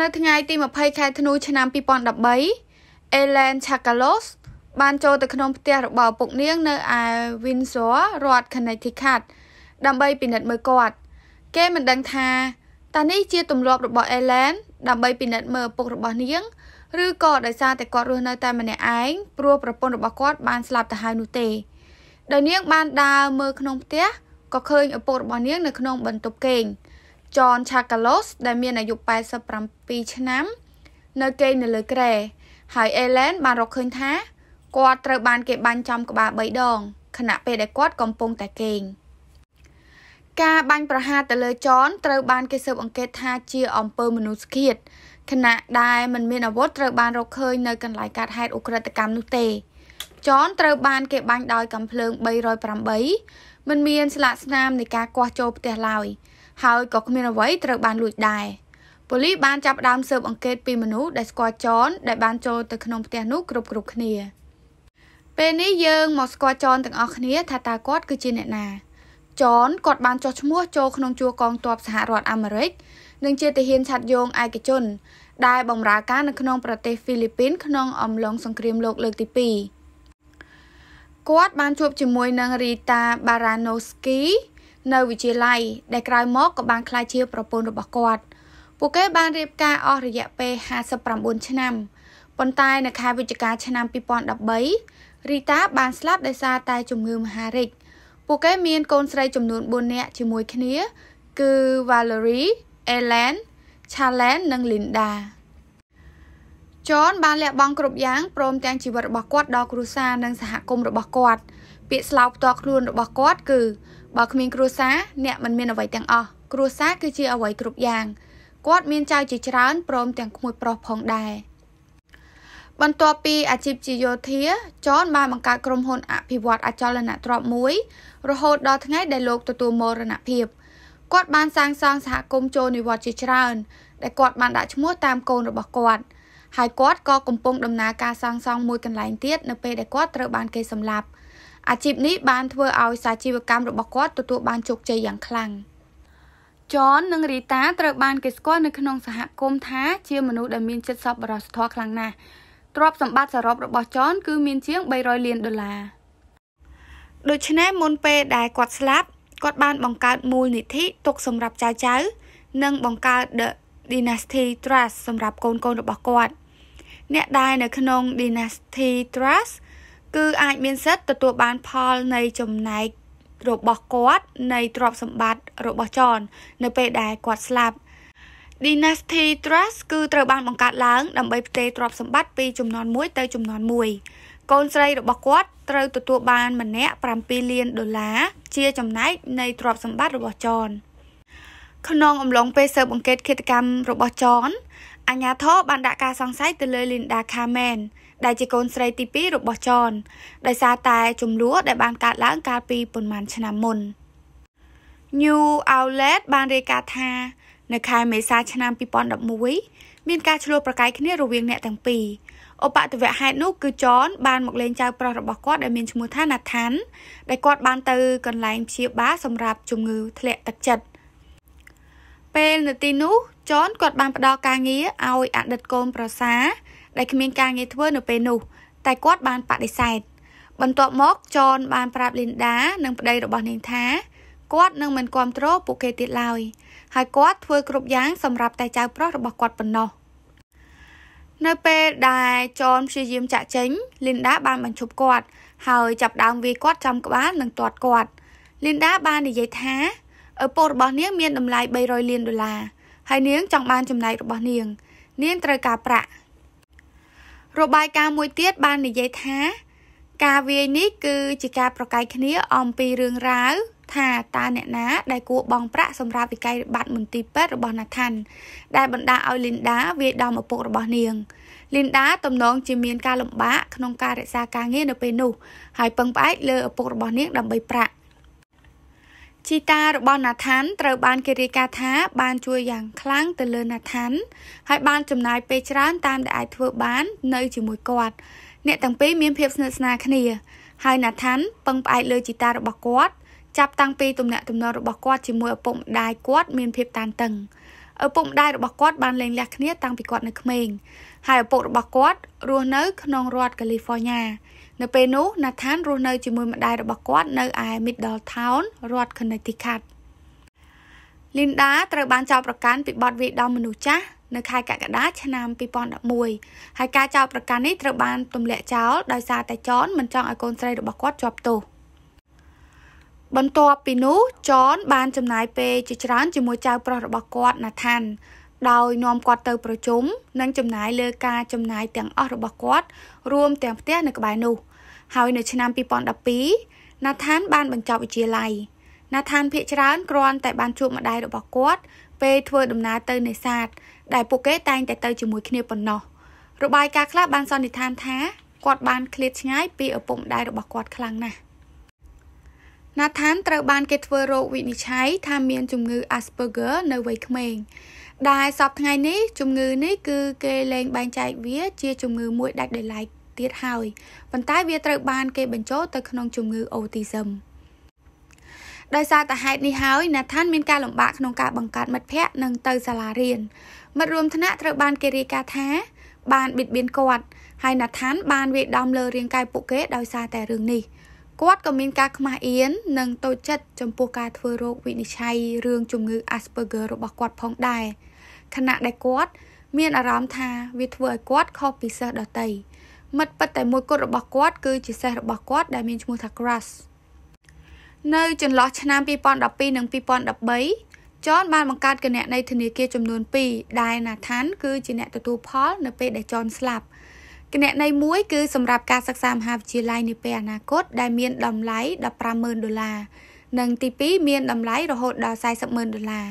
នៅថ្ងៃទី20ខែធ្នូឆ្នាំ2013អេឡែនឆាកាឡូសបានចូលទៅក្នុងផ្ទះរបស់ឪពុកនាងនៅឯ Windsor រដ្ឋ Connecticut ដើម្បីពិនិត្យមើលគាត់ គេមិនដឹងថាតើនេះជាទម្លាប់របស់អេឡែនដើម្បីពិនិត្យមើលឪពុករបស់នាង ឬក៏ដោយសារតែគាត់រស់នៅតែម្នាក់ឯងព្រោះប្រពន្ធរបស់គាត់បានស្លាប់ទៅហើយនោះទេដោយនាងបានដើរមើលក្នុងផ្ទះក៏ឃើញឪពុករបស់នាងនៅក្នុងបន្ទប់គេង John Chakalos ដែលមានអាយុ87ឆ្នាំ នៅគេងនៅលើគ្រែហើយ Ellen បានរកឃើញថាគាត់ត្រូវបាន គេបាញ់ចំក្បាល3ដងខណៈពេលដែលគាត់កំពុងតែគេងការបាញ់ប្រហារទៅលើចនត្រូវបានគេស៊ើបអង្កេតថា ជាអំពើមនុស្សឃាតខណៈដែលមិនមានអាវុធត្រូវបានរកឃើញនៅកន្លែងកើតហេតុអ ுக ្រិតកម្មនោះទេចនត្រូវបានគេបាញ់ដោយកាំភ្លើង308មិនមានស្លាកស្នាមនៃការគាស់ចូលផ្ទះឡើយហើយក៏គ្មានអ្វីត្រូវបានលួចដែរប៉ូលីសបានចាប់ផ្ដើមស៊ើបអង្កេតពីមនុស្សដែលស្គាល់ចនដែលបានចូលទៅក្នុងផ្ទះនោះគ្រប់គ្រប់គ្នា ពេលនេះយើងមកស្គាល់ចនទាំងអស់គ្នា ថាតើគាត់គឺជាអ្នកណា ចនគាត់បានចោះឈ្មោះចូលក្នុងជួរកងទ័ពសហរដ្ឋអាមេរិកនិងជាទាហានឆាត់យងឯកជន ដែលបម្រើការនៅក្នុងប្រទេសហ្វីលីពីន ក្នុងអំឡុងសង្គ្រាមលោកលើកទី2គាត់បានជួបជាមួយនឹងរីតាបារ៉ាណូស្គីនៅវិទ្យាល័យដែលក្រោយមកក៏បានក្លាយជាប្រពន្ធរបស់គាត់ ពួកគេបានរៀបការអស់រយៈពេល59ឆ្នាំប៉ុន្តែនៅខែវិច្ឆិកាឆ្នាំ2013រីតាបានស្លាប់ដោយសារតែ ជំងឺមហារីកពួកគេ មានកូនស្រីចំនួន4នាក់ជាមួយ គ្នា គឺ Valerie, Ellen, Charlene និង Linda ចនបានលះបង់គ្រប់យ៉ាងព្រមទាំងជីវិតរបស់គាត់ដល់គ្រួសារនិងសហគមន៍របស់គាត់ពាក្យស្លោកផ្ទាល់ខ្លួនរបស់គាត់គឺបើគ្មានគ្រួសារអ្នកមិនមានអ្វីទាំងអស់គ្រួសារគឺជាអ្វីគ្រប់យ៉ាងគាត់មានចៅជាច្រើនព្រមទាំងក្មួយប្រុសផងដែរបន្ទាប់ពីអាជីពជាយោធាចនបានបង្កើតក្រុមហ៊ុន អភិវឌ្ឍអចលនទ្រព្យមួយ រហូតដល់ថ្ងៃដែលលោកទទួលមរណភាពគាត់បានសាងសង់សហគមន៍ចូលនិវត្តន៍ជាច្រើន ដែលគាត់បានដាក់ឈ្មោះតាមកូនរបស់គាត់ហើយគាត់ក៏កំពុងដំណើរការសាងសង់មួយកន្លែងទៀតនៅពេលដែលគាត់ត្រូវបានគេសម្លាប់។អាជីពនេះបានធ្វើឲ្យសាជីវកម្មរបស់គាត់ទទួលបានជោគជ័យយ៉ាងខ្លាំង John និង Rita ត្រូវបានគេស្គាល់នៅក្នុងសហគមន៍ថាជាមនុស្សដែលមានចិត្តសប្បុរសធម៌ខ្លាំងណាស់ទ្រព្យសម្បត្តិសរុបរបស់ John គឺមានជាង300លានដុល្លារដូច្នេះមុនពេលដែលគាត់ស្លាប់គាត់បានបង្កើតមូលនិធិទុកសម្រាប់ចៅចៅនិងបង្កើត The Dynasty Trust សម្រាប់កូនកូនរបស់គាត់អ្នកដែលនៅក្នុង Dynasty Trust គឺអាចមានសិទ្ធិទទួលបានផលនៃចំណែករបស់គាត់នៃទ្រព្យសម្បត្តិរបស់ចននៅពេលដែលគាត់ស្លាប់ Dynasty Trust គឺត្រូវបានបង្កើតឡើងដើម្បីផ្ទេរទ្រព្យសម្បត្តិពីចំនួនមួយទៅ ចំនួនមួយកូនស្រីរបស់គាត់ត្រូវទទួលបានម្នាក់7លានដុល្លារជាចំណែកនៃទ្រព្យសម្បត្តិរបស់ចន ក្នុងអំឡុងពេលស៊ើបអង្កេតឃាតកម្មរបស់ចនអាញាធរបានដាក់ការសង្ស័យទៅលើ Linda Carmen ដែលជាកូនស្រីទី2របស់ចនដោយសារតែចំនួនដែល បានកើតឡើងកាលពីប៉ុន្មានឆ្នាំមុន New Outlet បានរាយការណ៍ថានៅខែមេសា ឆ្នាំ2011មានការឈ្លោះប្រកែកគ្នារវាងអ្នកទាំងពីរឧបតវហេតុនោះគឺចនបាន មកលេងចៅប្រុសរបស់គាត់ដែលមានឈ្មោះថា Nathan ដែលគាត់បានទៅកន្លែងព្យាបាលសម្រាប់ជំងឺធ្លាក់ទឹកចិត្តពេលនៅទីនោះចនគាត់បាន ផ្ដល់ការងារឲ្យអតីតកូនប្រសាដែលគ្មានការងារធ្វើនៅពេលនោះ តែគាត់បានបដិសេធបន្ទាប់មកចនបានប្រាប់លីនដានិងប្តី របស់នាងថាគាត់នឹងមិនគ្រប់គ្រងពួកគេទៀតឡើយ ហើយគាត់ធ្វើគ្រប់យ៉ាងសម្រាប់តែចៅប្រុសរបស់គាត់ប៉ុណ្ណោះនៅពេលដែលចនព្យាយាមចាក់ចេញលីនដាបានបញ្ឈប់គាត់ ហើយចាប់ដើមវាយគាត់ចំក្បាលនិងទាត់គាត់លីនដា បាននិយាយថាឪពុករបស់នាងមានតម្លៃ300លានដុល្លារហើយនាងចង់បានចំណែករបស់នាងនាងត្រូវការប្រាក់របាយការណ៍មួយទៀតបាននិយាយថាការវាយនេះគឺជាការប្រកែកគ្នាអំពីរឿងរ៉ាវថាតើអ្នកណាដែលគួបងប្រាក់សម្រាប់វិក័យប័ត្រមន្ទីរពេទ្យរបស់ Nathan ដែលបណ្ដាឲ្យ Linda វាយដំឪពុករបស់នាង Linda ទំនងជាមានការលំបាកក្នុងការរក្សាការងារនៅពេលនោះហើយពឹងផ្អែកលើឪពុករបស់នាងដើម្បីប្រាក់ជីតារបស់ណាថានត្រូវបានគេរាយការណ៍ថាបានជួយយ៉ាងខ្លាំងទៅលើណាថានហើយបានចំណាយពេលច្រើនតាមដែលអាចធ្វើបាននៅជាមួយគាត់អ្នកទាំងពីរមានភាពស្និទ្ធស្នាលគ្នា ហើយណាថានពឹងផ្អែកលើជីតារបស់គាត់ចាប់តាំងពីទំនាក់ទំនងរបស់គាត់ជាមួយឪពុកម្ដាយគាត់មានភាពតានតឹងឪពុកម្ដាយរបស់គាត់បានលែងលះគ្នាតាំងពីគាត់នៅក្មេងហើយឪពុករបស់គាត់រស់នៅ ក្នុងរដ្ឋកាលីហ្វ័រញ៉ានៅពេលនោះ Nathan រស់នៅជាមួយម្ដាយរបស់គាត់នៅឯ Middle Town រដ្ឋ Connecticut Linda ត្រូវបានចោទប្រកាន់ពីបទវាយដំមនុស្សចាស់នៅខែកក្កដាឆ្នាំ2011ហើយការចោទប្រកាន់នេះត្រូវបានទម្លាក់ចោលដោយសារតែចនមិនចង់ឲ្យកូនស្រីរបស់គាត់ជាប់ទោសបន្ទាប់ពីនោះចនបានចំណាយពេលជាច្រើនជាមួយចៅប្រុសរបស់គាត់ណាថាន់ដោយនាំគាត់ទៅប្រជុំនិងចំណាយលើការចំណាយទាំងអស់របស់គាត់រួមទាំងផ្ទះនៅក្បែរនោះហើយនៅឆ្នាំ2012ណាថានបានបញ្ចប់វិទ្យាល័យណាថានភាកច្រើនគ្រាន់តែបានជួបម្ដាយរបស់គាត់ពេលធ្វើដំណើរទៅនេសាទដែលពួកគេតែងតែទៅជាមួយគ្នាប៉ុណ្ណោះរបាយការណ៍ខ្លះបានសន្និដ្ឋានថាគាត់បានឃ្លាតឆ្ងាយពីឪពុកម្ដាយរបស់គាត់ខ្លាំងណាស់ណាថានត្រូវបានគេធ្វើរោគវិនិច្ឆ័យថាមានជំងឺ Asperger នៅវ័យក្មេងដែលសពថ្ងៃនេះជំងឺនេះគឺគេលែងបែងចែកវាជាជំងឺមួយដាច់ដោយឡែកទៀតហើយប៉ុន្តែ វាត្រូវបានគេបញ្ចូលទៅក្នុងជំងឺអូទីសឹមដោយសារតែហេតុនេះហើយណាថានមានការលំបាកក្នុងការបង្កើតមិត្តភ័ក្តិនិងទៅសាលារៀនមិត្តរួមថ្នាក់ត្រូវបានគេរាយការណ៍ថាបានបិទបៀនគាត់ហើយណាថានបានវាយដំលើរាងកាយពួកគេដោយសារតែរឿងនេះគាត់ក៏មានការខ្មាស់អៀននិងតូចចិត្តចំពោះការធ្វើរោគវិនិច្ឆ័យរឿងជំងឺ Asperger របស់គាត់ផងដែរខណៈដែលគាត់មានអារម្មណ៍ថាវាធ្វើឲ្យគាត់ខុសពីសិស្សដទៃមិត្តពិតតែមួយគត់របស់គាត់គឺជាសេះរបស់គាត់ដែលមានឈ្មោះថា Crush នៅចន្លោះឆ្នាំ2012និង2013 John បានបង្កើតគណនីធនាគារចំនួន2ដែល Nathan គឺជាអ្នកទទួលផល នៅពេលដែល John ស្លាប់គណនីមួយគឺសម្រាប់ការសិក្សាមហាវិទ្យាល័យនាពេលអនាគតដែលមានតម្លៃ150,000ដុល្លារនិង ទី2មានតម្លៃរហូត ដល់40,000ដុល្លារ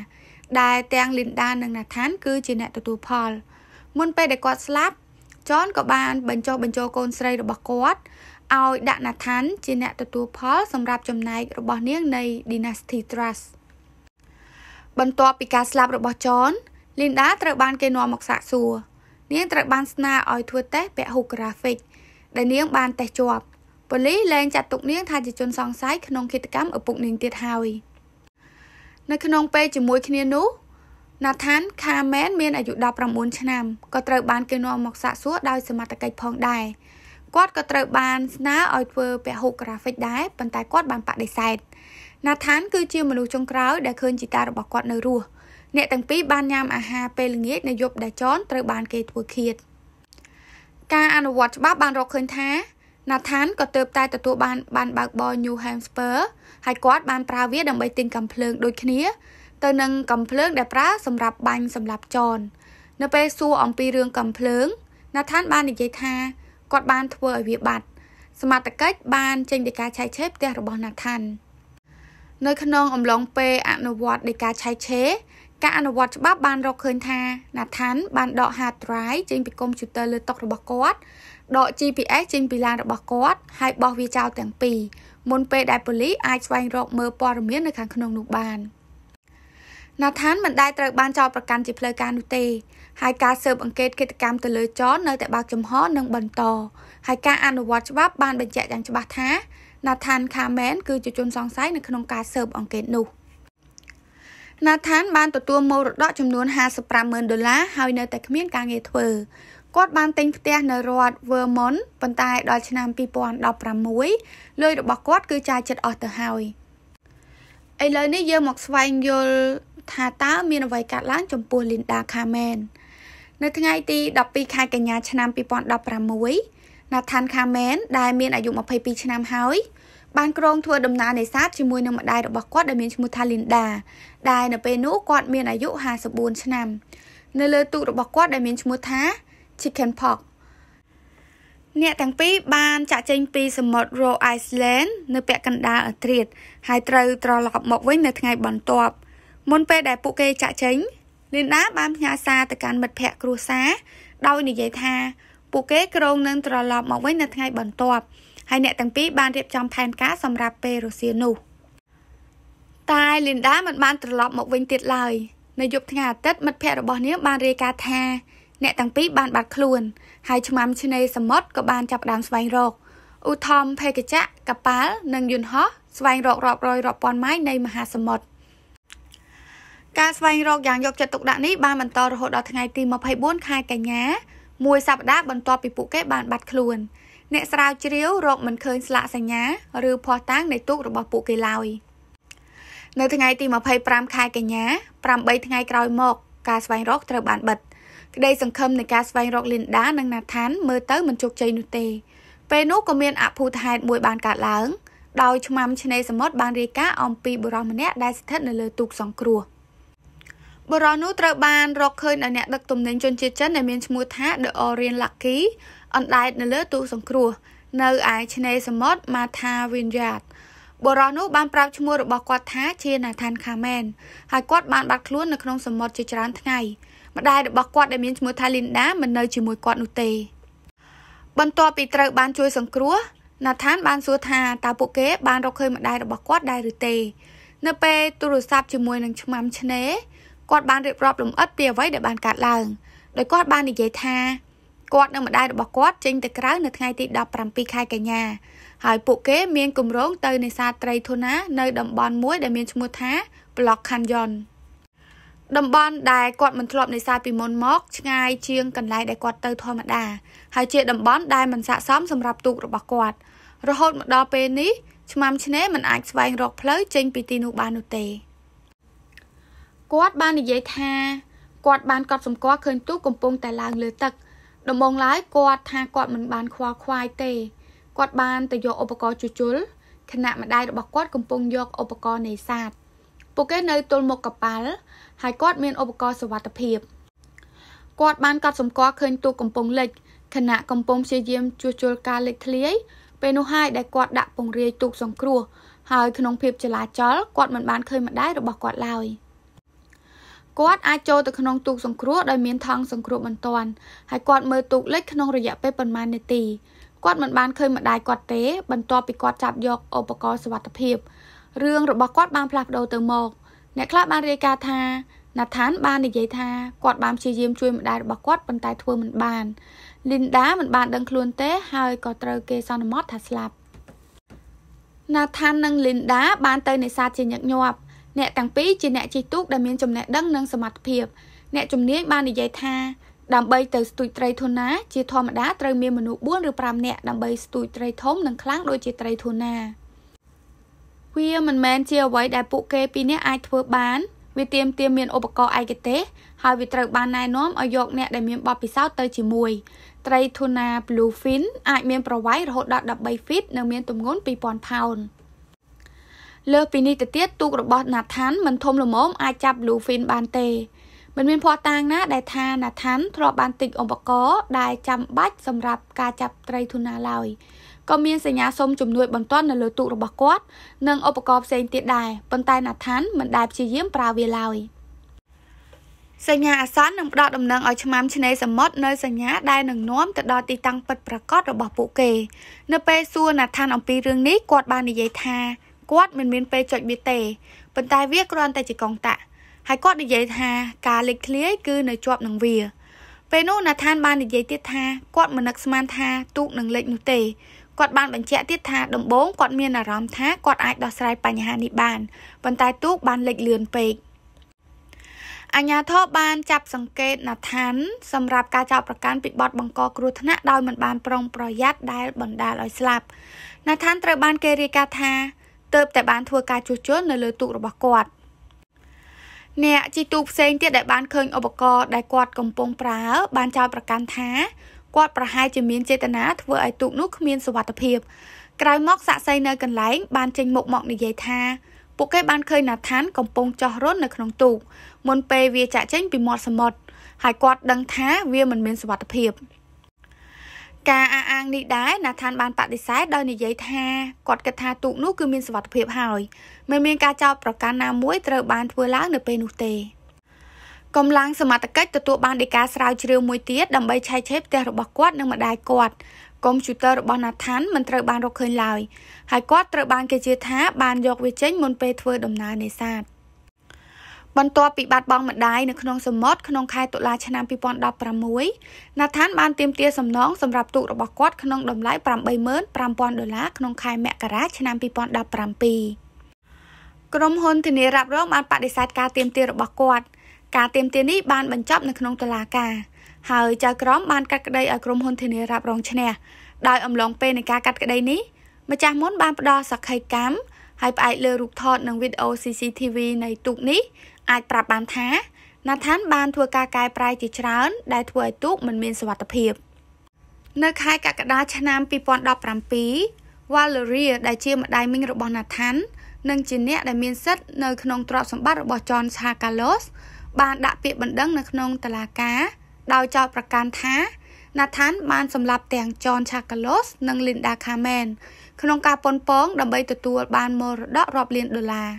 ដែលទាំង Linda និង Nathan គឺជាអ្នកទទួលផលមុនពេលដែលគាត់ស្លាប់ចនក៏បានបញ្ចុះបញ្ចូលកូនស្រីរបស់គាត់ឲ្យដាក់ណាថាន ជាអ្នកទទួលផលសម្រាប់ចំណែករបស់នាងនៃ Dynasty Trust បន្ទាប់ពីការស្លាប់របស់ចន Linda ត្រូវបានគេនាំមកសាកសួរនាងត្រូវបានស្នើឲ្យធ្វើតេស្តពហុក្រាហ្វិកដែលនាងបានតេស្តជាប់ប៉ូលីសលែងចាត់ទុកនាងថាជាជនសង្ស័យក្នុងឃាតកម្មឪពុកនាងទៀតហើយនៅក្នុងពេលជាមួយគ្នានោះ Nathan Kamen មានអាយុ19ឆ្នាំក៏ត្រូវបានគេនាំមកសាកសួរដោយសមត្ថកិច្ចផងដែរគាត់ក៏ត្រូវបានស្នើឲ្យធ្វើពហុក្រាហ្វិកដែរប៉ុន្តែគាត់បានបដិសេធ Nathan គឺជាមនុស្សចុងក្រោយដែលឃើញជីតារបស់គាត់ នៅរស់អ្នកទាំងពីរបានញ៉ាំអាហារពេលល្ងាចនៅយប់ដែលចនត្រូវបានគេធ្វើឃាតការអនុវត្តច្បាប់បានរកឃើញថា Nathan ក៏ទើបតែទទួលបានបានបើកបរ New Hampshire ហើយគាត់បានប្រើវា ដើម្បីទិញកាំភ្លើងដូចគ្នាទៅនឹងកំភ្លើងដែលប្រើសម្រាប់បាញ់សម្រាប់ចន នៅពេលសួរអំពីរឿងកំភ្លើងណាថានបាននិយាយថាគាត់បានធ្វើឲ្យវាបាត់ សមត្ថកិច្ចបានចេញដីកាឆៃឆេផ្ទះរបស់ណាថាននៅ ក្នុងអំឡុងពេលអនុវត្តដីកាឆៃឆេការអនុវត្តច្បាប់បានរកឃើញថាណាថាន បានដក hard drive ចេញ ពីកុំព្យូទ័រលើតុរបស់គាត់ដក GPS ចេញពីឡានរបស់គាត់ហើយបោះវាចោលទាំងពីរមុនពេលដែលប៉ូលីសអាចស្វែងរកមើលព័ត៌មាននៅខាងក្នុងនោះបាន។ណាថានមិនដែលត្រូវបានចោទប្រកាន់ជាផ្លូវការនោះទេ ហើយការស៊ើបអង្កេតកិច្ចកម្មទៅលើចននៅ តែបើកចំហនិងបន្តហើយការអនុវត្តច្បាប់បានបញ្ជាក់យ៉ាងច្បាស់ថា Nathan Kamen គឺជាជនសង្ស័យនៅក្នុងការស៊ើបអង្កេតនោះ Nathan បានទទួលមរតកចំនួន55,000ដុល្លារហើយនៅតែគ្មានការងារធ្វើគាត់បានទិញផ្ទះនៅរដ្ឋ Vermont ប៉ុន្តែ ដល់ឆ្នាំ2016លុយរបស់គាត់គឺចាយចិត្តអស់ទៅហើយឥឡូវនេះយើងមកស្វែងយល់ថាតើមានអ្វីកើតឡើងចំពោះ Linda Carmen នៅថ្ងៃទី12ខែកញ្ញាឆ្នាំ2016 Nathan Carmen ដែលមានអាយុ22ឆ្នាំហើយបានក្រុងធ្វើដំណើរនេសាទជាមួយនឹងម្ដាយរបស់គាត់ដែលមានឈ្មោះថា Linda ដែល នៅពេលនោះគាត់មានអាយុ54ឆ្នាំ នៅលើទូករបស់គាត់ ដែលមានឈ្មោះថា Chicken Pox អ្នកទាំងពីរបានចាក់ចេញពីសមុទ្រ Roe Island នៅពាក់កណ្ដាលអត្រាតហើយត្រូវត្រឡប់មកវិញនៅថ្ងៃ បន្ទាប់មុនពេលដែលពួកគេចាក់ចេញលីនដាបានផ្ញើសារទៅកាន់មិត្តភ័ក្តិគ្រួសារដោយនិយាយថា ពួកគេក្រងនឹងត្រឡប់មកវិញនៅថ្ងៃបន្ទាប់ហើយអ្នកទាំងពីរបានរៀបចំផែនការសម្រាប់ពេលរសៀលនោះតែលីនដាមិនបានត្រឡប់មកវិញទៀតឡើយនៅយប់ថ្ងៃអាទិត្យមិត្តភ័ក្តិរបស់នាងបានរាយការណ៍ថាអ្នកទាំងពីរបានបាត់ខ្លួនហើយឆ្មាំឆ្នេរសមុទ្រក៏បានចាប់ផ្ដើមស្វែងរកឧធម្មភេកចៈកប៉ាល់និងយន្តហោះស្វែងរករອບរយរាប់ពាន់ម៉ាយនៃមហាសមុទ្រការស្វែងរកយ៉ាងយកចិត្តទុកដាក់នេះបានបន្តរហូតដល់ថ្ងៃទី24ខែកញ្ញាមួយសប្តាហ៍បន្ទាប់ពីពួកគេបានបាត់ខ្លួន អ្នកស្រាវជ្រាវរកមិនឃើញស្លាកសញ្ញាឬភស្តុតាងនៃទូករបស់ពួកគេឡើយនៅថ្ងៃទី25ខែកញ្ញា8ថ្ងៃក្រោយមក ការស្វែងរកត្រូវបានបិទក្តីសង្ឃឹមនៃការស្វែងរកលីនដានិងណាថាន មើលទៅមិនជោគជ័យនោះទេពេលនោះក៏មានអភូតហេតុមួយ បានកើតឡើងដោយឆ្មាំឆ្នេរសមុទ្របានរាយការណ៍អំពីបុរសម្នាក់ដែលស្ថិតនៅលើទូកសង្គ្រោះ។បរិនោះត្រូវបានរកឃើញដោយអ្នកដឹកទំនិញជនជាតិចិនដែលមានឈ្មោះថា The Orient Lucky អណ្ដែតនៅលើទូសង្គ្រោះនៅឯឆ្នេរសមុទ្រ Mata Vineyard បរិនោះបានប្រាប់ឈ្មោះរបស់គាត់ថាជា Nathan Carmen ហើយគាត់បានបាត់ខ្លួននៅក្នុងសមុទ្រជាច្រើនថ្ងៃម្ដាយរបស់គាត់ដែលមានឈ្មោះថា Linda មិននៅជាមួយគាត់នោះទេបន្ទាប់ពីត្រូវបានជួយសង្គ្រោះ Nathan បានសួរថាតើពួកគេ បានរកឃើញម្ដាយរបស់គាត់ដែរឬទេនៅពេលទូរស័ព្ទជាមួយនឹងឆ្មាំឆ្នេរគាត់បានរៀបរាប់លម្អិតពីអ្វីដែលបានកើតឡើងដោយគាត់បាននិយាយថាគាត់និងម្ដាយរបស់គាត់ចេញទៅក្រៅនៅថ្ងៃទី17ខែកញ្ញាហើយពួកគេមានគម្រោងទៅនេសាទត្រីធូណានៅតំបន់មួយដែលមានឈ្មោះថា Block Canyon តំបន់ដែលគាត់មិនធ្លាប់នេសាទពីមុនមកឆ្ងាយជាងកន្លែងដែលគាត់ទៅធម្មតាហើយជាតំបន់ដែលមិនស័ក្តិសមសម្រាប់ទូករបស់គាត់ រហូតមកដល់ពេលនេះឆ្មាំឆ្នេរមិនអាចស្វែងរកផ្លូវចេញពីទីនោះបាននោះទេគាត់បាននិយាយថាគាត់បានកត់សម្គាល់ឃើញទូកកំពុងតែឡើងលើទឹកដំបងឡើយគាត់ថាគាត់មិនបានខ្វល់ខ្វាយទេគាត់បានទៅយកឧបករណ៍ជួសជុលខណៈម្ដាយរបស់គាត់កំពុងយកឧបករណ៍នេសាទពួកគេនៅទល់មុខកប៉ាល់ហើយគាត់មានឧបករណ៍សុវត្ថិភាពគាត់បានកត់សម្គាល់ឃើញទូកកំពុងលិចខណៈកំពុងព្យាយាមជួសជុលការលេចធ្លាយពេលនោះហើយដែលគាត់ដាក់ពង្រាយទូកសង្គ្រោះហើយក្នុងភាពចលាចលគាត់មិនបានឃើញម្ដាយរបស់គាត់ឡើយ។គាត់អាចចូលទៅក្នុងទូកសង្គ្រោះដោយមានថង់សង្គ្រោះបន្ទាន់ហើយគាត់មើលទូកលិចក្នុងរយៈពេលប្រមាណនាទីគាត់មិនបានឃើញម្ដាយគាត់ទេ បន្ទាប់ពីគាត់ចាប់យកឧបករណ៍សុវត្ថិភាពរឿងរបស់គាត់បានផ្លាស់ប្ដូរទៅមក អ្នកខ្លះបានរាយការណ៍ថាណាថានបាននិយាយថាគាត់បានព្យាយាមជួយម្ដាយរបស់គាត់ប៉ុន្តែធ្វើមិនបាន លីនដាមិនបានដឹងខ្លួនទេ ហើយក៏ត្រូវគេសន្មតថាស្លាប់ណាថាននិងលីនដា បានទៅនេសាទជាញឹកញាប់អ្នកទាំងពីរជាអ្នកជិះទូកដែលមានចំណេះដឹងនិងសមត្ថភាព អ្នកជំនាញបាននិយាយថាដើម្បីទៅស្ទូចត្រីធូណាជាធម្មតាត្រូវមានមនុស្ស4ឬ5នាក់ដើម្បីស្ទូចត្រីធំនិងខ្លាំងដូចជាត្រីធូណាវាមិនមែនជាអ្វីដែលពួកគេពីរនាក់អាចធ្វើបានវាទាមទារមានឧបករណ៍ឯកទេសហើយវាត្រូវបានណែនាំឲ្យយកអ្នកដែលមានបទពិសោធន៍ទៅជាមួយត្រីធូណា Bluefin អាចមានប្រវែងរហូតដល់13ហ្វីតនិងមានទម្ងន់2000ផោន។លើសពីនេះទៅទៀតទូករបស់ Nathan មិនធំល្មមអាចចាប់ Luffy បានទេមិនមានភ័ស្តុតាងណាដែលថា Nathan ធ្លាប់បានទិញឧបករណ៍ដែលចាំបាច់សម្រាប់ការចាប់ត្រីធូណាឡើយក៏មានសញ្ញាសុំជំនួយបន្ទាន់នៅលើទូករបស់គាត់ និងឧបករណ៍ផ្សេងទៀតដែរប៉ុន្តែ Nathan មិនដែលព្យាយាមប្រើវាឡើយសញ្ញាអាសន្ននឹងផ្ដល់ដំណឹងឲ្យឆ្មាំឆ្នេរសមុទ្រនៅសញ្ញាដែលនឹងនាំទៅដល់ទីតាំងពិតប្រាកដរបស់ពួកគេ នៅពេលសួរណាថានអំពីរឿងនេះគាត់បាននិយាយថាគាត់មិនមានពេលចុចបៀទេប៉ុន្តែវាគ្រាន់តែជាកងតាក់ហើយគាត់និយាយថាការលេចធ្លាយគឺនៅជាប់នឹងវាពេលនោះណាថានបាននិយាយទៀតថាគាត់មិននឹកស្មានថាទូកនឹងលេចនោះទេគាត់បានបញ្ជាក់ទៀតថាដំបូងគាត់មានអារម្មណ៍ថាគាត់អាចដោះស្រាយបញ្ហានេះបានប៉ុន្តែទូកបានលេចលឿនពេកអញ្ញាធរបានចាប់សង្កេតណាថានសម្រាប់ការចោទប្រកាន់ពីបទបង្កគ្រោះថ្នាក់ដោយមិនបានប្រុងប្រយ័ត្នដែលបណ្ដាលឲ្យស្លាប់ណាថានត្រូវបានគេរាយការណ៍ថាទើបតែបានធ្វើការជួសជុលនៅលើទូករបស់គាត់អ្នកជីទូផ្សេងទៀតដែលបានឃើញឧបករណ៍ដែលគាត់កំពុងប្រើបានចោទប្រកាន់ថាគាត់ប្រហែលជាមានចេតនាធ្វើឲ្យទូកនោះគ្មានសុវត្ថិភាពក្រោយមកសាក់សីនៅកន្លែងបានចេញមុខមកនិយាយថាពួកគេបានឃើញណាថានកំពុងចោះរត់នៅក្នុងទូកមុនពេលវាចាក់ចេញពីមាត់សមុទ្រហើយគាត់ដឹងថាវាមិនមានសុវត្ថិភាព។ការអះអាងនេះដែរណាថានបានបដិសេធដោយនិយាយថាគាត់គិតថាទូកនោះគឺមានសុវត្ថិភាពហើយមិនមានការចោទប្រកាន់ណាមួយត្រូវបានធ្វើឡើងនៅពេលនោះទេកម្លាំងសមត្ថកិច្ចទទួលបានដីកាស្រាវជ្រាវមួយទៀតដើម្បីឆែកឆេរផ្ទះរបស់គាត់និងម្ដាយគាត់កុំព្យូទ័ររបស់ Nathan មិនត្រូវបានរកឃើញឡើយហើយគាត់ត្រូវបានគេជឿថាបានយកវាចេញមុនពេលធ្វើដំណើរនេសាទបន្ទាប់ពីបាត់បង់ម្ដាយនៅក្នុងសមុទ្រក្នុងខែតុលាឆ្នាំ2016ណាថាន បានទាមទារសំណងសម្រាប់ទូករបស់គាត់ក្នុងតម្លៃ85,000ដុល្លារក្នុងខែមករាឆ្នាំ2017ក្រុមហ៊ុនធានារ៉ាប់រងបានបដិសេធការទាមទាររបស់គាត់ ការទាមទារនេះបានបញ្ចប់នៅក្នុងតុលាការហើយចៅក្រមបានកាត់ក្តីឲ្យក្រុមហ៊ុនធានារ៉ាប់រងឈ្នះដោយអំឡុងពេលនៃការកាត់ក្តីនេះម្ចាស់មុនបានផ្ដល់សក្ខីកម្មហើយផ្អែកលើរូបថតនិងវីដេអូ CCTV នៃទូកនេះអាចប្រាប់បានថា Nathan បានធ្វើការកែប្រែជាច្រើនដែលធ្វើឲ្យទូកមិនមានសុវត្ថិភាពនៅខែកក្កដាឆ្នាំ2017 Valeria ដែលជាម្ដាយមីងរបស់ Nathan និងជាអ្នកដែលមានសិទ្ធិនៅក្នុងទ្រព្យសម្បត្តិរបស់ John Sakalos បានដាក់ពាក្យបណ្ដឹងនៅក្នុងតុលាការដោយចោទប្រកាន់ថា Nathan បានសម្លាប់ទាំង John Sakalos និង Linda Carmen ក្នុងការប៉ុនប៉ងដើម្បីទទួលបានមរតករាប់លានដុល្លារ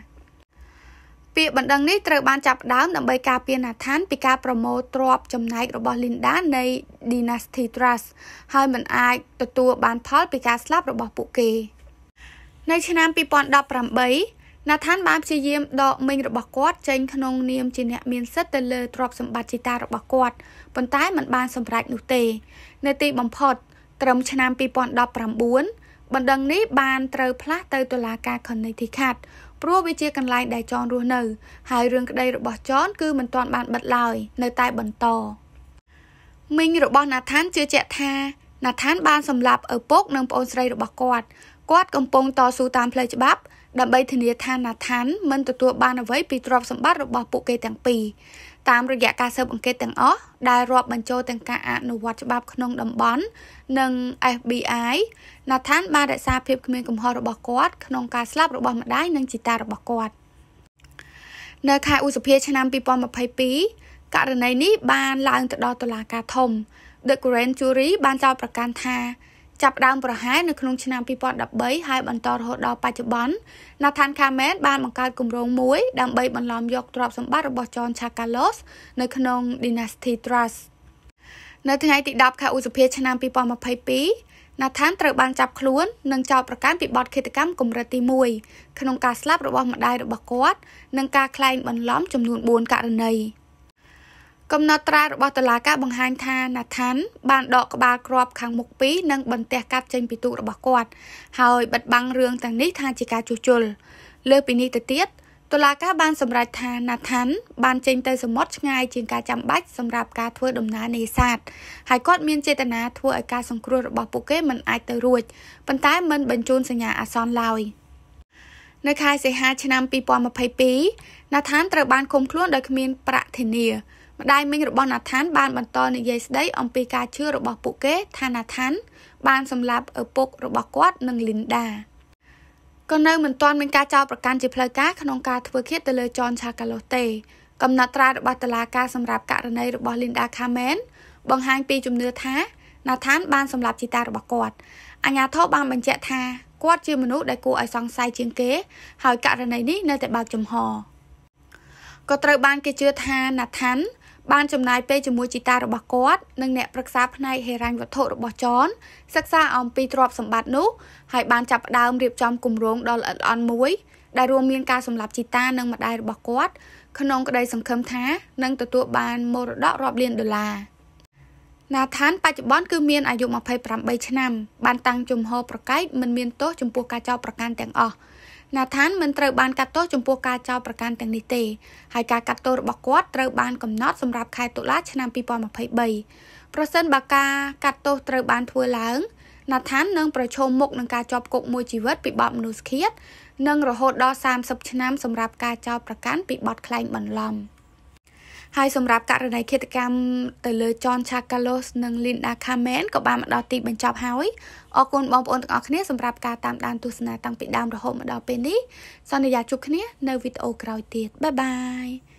ពាក្យបណ្ដឹងនេះត្រូវបានចាប់ផ្ដើមដើម្បីការពារណាថានពីការប្រមូលទ្រព្យចំណែករបស់ Linda នៃ Dynasty Trust ហើយមិនអាចទទួលបានផលពីការស្លាប់របស់ពួកគេ នៅឆ្នាំ2018ណាថានបានព្យាយាមដកមីងរបស់គាត់ចេញ ក្នុងនាមជាអ្នកមានសិទ្ធិទៅលើទ្រព្យសម្បត្តិជីតារបស់គាត់ប៉ុន្តែមិនបានសម្រេចនោះទេនៅទីបំផុតត្រឹមឆ្នាំ2019បណ្ដឹងនេះបានត្រូវផ្លាស់ទៅតុលាការ Connecticut ព្រោះវាជាកន្លែងដែលចនរស់នៅ ហើយរឿងក្តីរបស់ចនគឺមិនទាន់បានបិទឡើយនៅតែបន្តមីងរបស់ណាថានជឿជាក់ថាណាថានបានសម្លាប់ឪពុកនិងប្អូនស្រីរបស់គាត់គាត់កំពុងតស៊ូតាមផ្លូវច្បាប់ដើម្បីធានាថាណាថានមិនទទួលបានអ្វីពីទ្រព្យសម្បត្តិរបស់ពួកគេទាំងពីរតាមរយៈការស៊ើបអង្កេតទាំងអស់ដែលរាប់បញ្ចូលទាំងការអនុវត្តច្បាប់ក្នុងតំបន់និង FBI ណាថានបានរក្សាភាពគ្មានកំហុសរបស់គាត់ក្នុងការស្លាប់របស់ម្ដាយនិងជីតារបស់គាត់នៅខែឧសភា ឆ្នាំ2022ករណីនេះបានឡើងទៅដល់តុលាការធំ The Grand Jury បានចោទប្រកាន់ថាចាប់ផ្ដើមប្រហែលនៅក្នុងឆ្នាំ2013ហើយបន្តរហូតដល់បច្ចុប្បន្ន Nathan Kamen បានបង្កើតគម្រោងមួយដើម្បីបន្លំយកទ្រព្យសម្បត្តិរបស់ John Chakalos នៅក្នុង Dynasty Trust នៅថ្ងៃទី10ខែឧសភាឆ្នាំ2022 Nathan ត្រូវបានចាប់ខ្លួននិងចោទប្រកាន់ពីបទឃាតកម្មកម្រិតទី1ក្នុងការស្លាប់របស់ម្ដាយរបស់គាត់និងការក្លែងបន្លំចំនួន4ករណី។កំណត់ត្រារបស់តុលាការបង្ហាញថាណាថាន បានដកក្បាលគ្រាប់ខាងមុខពីរនិងបន្ទះកាត់ចេញពីទូករបស់គាត់ហើយបិទបាំងរឿងទាំងនេះថាជាការជួសជុលលើពីនេះទៅទៀតតុលាការបាន សម្រេចថាណាថាន បាន ចេញទៅសមុទ្រឆ្ងាយជាងការចាំបាច់សម្រាប់ការធ្វើដំណើរនេសាទហើយគាត់មានចេតនាធ្វើឲ្យការសង្គ្រោះរបស់ពួកគេមិនអាចទៅរួចប៉ុន្តែមិនបញ្ជូនសញ្ញាអាសន្នឡើយ។នៅខែសីហាឆ្នាំ2022ណាថានត្រូវបានឃុំខ្លួនដោយគ្មានប្រាក់ធានាម្ដាយមីងរបស់ណាថានបានបន្តនិយាយស្ដីអំពីការជឿរបស់ពួកគេថាណាថានបានសម្លាប់ឪពុករបស់គាត់និងលីនដាក៏នៅមិនទាន់មានការចោទប្រកាន់ជាផ្លូវការក្នុងការធ្វើឃាតទៅលើចនឆាកាឡូសទេកំណត់ត្រារបស់តុលាការសម្រាប់ករណីរបស់លីនដាខាមែនបង្ហាញពីជំនឿថាណាថានបានសម្លាប់ជីតារបស់គាត់អាញាធរបានបញ្ជាក់ថាគាត់ជាមនុស្សដែលគួរឲ្យសង្ស័យជាងគេ ហើយករណីនេះនៅតែបើកចំហក៏ត្រូវបានគេជឿថាណាថានបានចំណាយពេលជាមួយជីតារបស់គាត់និងអ្នកប្រឹក្សាផ្នែកហិរញ្ញវត្ថុរបស់ចនសិក្សាអំពីទ្រព្យសម្បត្តិនោះហើយបានចាប់ផ្ដើមរៀបចំគម្រោងដ៏ល្អិតល្អន់មួយដែលរួមមានការសម្លាប់ជីតានិងម្ដាយរបស់គាត់ក្នុងក្តីសង្ឃឹមថានឹងទទួលបានមរតករាប់លានដុល្លារណាថានបច្ចុប្បន្នគឺមានអាយុ28ឆ្នាំបានតាំងជំហរប្រកែកមិនមានទោសចំពោះការចោទប្រកាន់ទាំងអស់ណាថានមិនត្រូវបានកាត់ទោសចំពោះការចោទប្រកាន់ទាំងនេះទេហើយការកាត់ទោសរបស់គាត់ត្រូវបានកំណត់សម្រាប់ខែតុលាឆ្នាំ2023ប្រសិនបើការកាត់ទោសត្រូវបានធ្វើឡើងណាថាននឹងប្រឈមមុខនឹងការជាប់គុកមួយជីវិតពីបទមនុស្សឃាតនិងរហូតដល់30ឆ្នាំសម្រាប់ការចោទប្រកាន់ពីបទក្លែងបន្លំ។ហើយសម្រាប់ករណីឃាតកម្មទៅលើ John Chakalos និង Linda Kamen ក៏បានមកដល់ទីបញ្ចប់ហើយអរគុណបងប្អូនទាំងអស់គ្នាសម្រាប់ការតាមដានទស្សនាតាំងពីដើមរហូតមកដល់ពេលនេះសន្យាជួបគ្នានៅវីដេអូក្រោយទៀតបាយបាយ